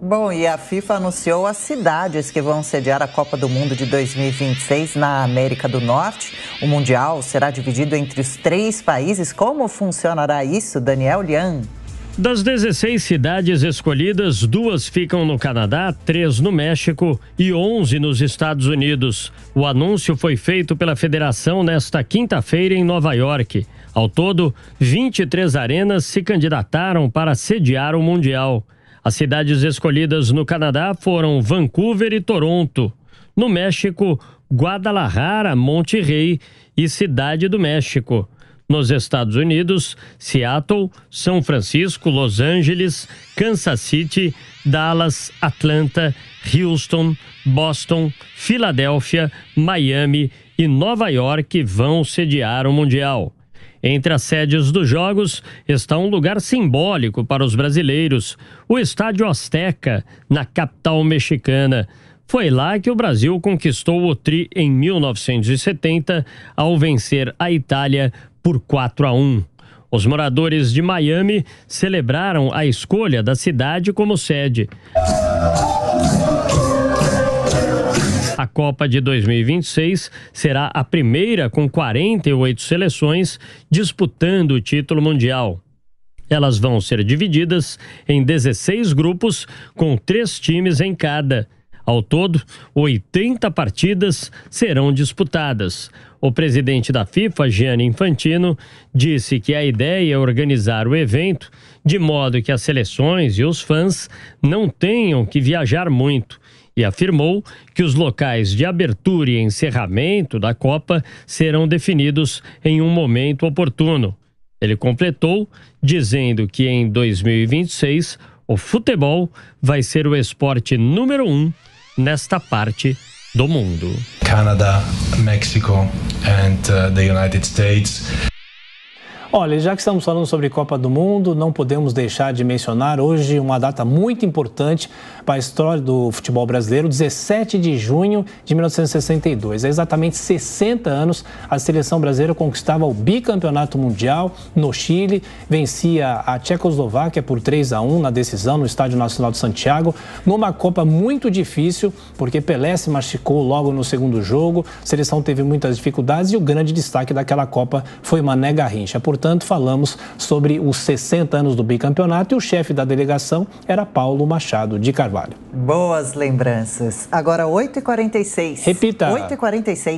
Bom, e a FIFA anunciou as cidades que vão sediar a Copa do Mundo de 2026 na América do Norte. O Mundial será dividido entre os três países. Como funcionará isso, Daniel Lian? Das 16 cidades escolhidas, duas ficam no Canadá, três no México e 11 nos Estados Unidos. O anúncio foi feito pela federação nesta quinta-feira em Nova York. Ao todo, 23 arenas se candidataram para sediar o Mundial. As cidades escolhidas no Canadá foram Vancouver e Toronto. No México, Guadalajara, Monterrey e Cidade do México. Nos Estados Unidos, Seattle, São Francisco, Los Angeles, Kansas City, Dallas, Atlanta, Houston, Boston, Filadélfia, Miami e Nova York vão sediar o Mundial. Entre as sedes dos Jogos está um lugar simbólico para os brasileiros, o Estádio Azteca, na capital mexicana. Foi lá que o Brasil conquistou o Tri em 1970, ao vencer a Itália por 4 a 1. Os moradores de Miami celebraram a escolha da cidade como sede. A Copa de 2026 será a primeira com 48 seleções disputando o título mundial. Elas vão ser divididas em 16 grupos, com três times em cada. Ao todo, 80 partidas serão disputadas. O presidente da FIFA, Gianni Infantino, disse que a ideia é organizar o evento de modo que as seleções e os fãs não tenham que viajar muito e afirmou que os locais de abertura e encerramento da Copa serão definidos em um momento oportuno. Ele completou dizendo que em 2026 o futebol vai ser o esporte número um nesta parte do mundo. Canadá, México e Olha, já que estamos falando sobre Copa do Mundo, não podemos deixar de mencionar hoje uma data muito importante para a história do futebol brasileiro, 17 de junho de 1962. Há é exatamente 60 anos, a seleção brasileira conquistava o bicampeonato mundial no Chile, vencia a Tchecoslováquia por 3 a 1 na decisão no Estádio Nacional de Santiago, numa Copa muito difícil, porque Pelé se machucou logo no segundo jogo, a seleção teve muitas dificuldades e o grande destaque daquela Copa foi Mané Garrincha. Por portanto, falamos sobre os 60 anos do bicampeonato e o chefe da delegação era Paulo Machado de Carvalho. Boas lembranças. Agora 8h46. Repita. 8h46.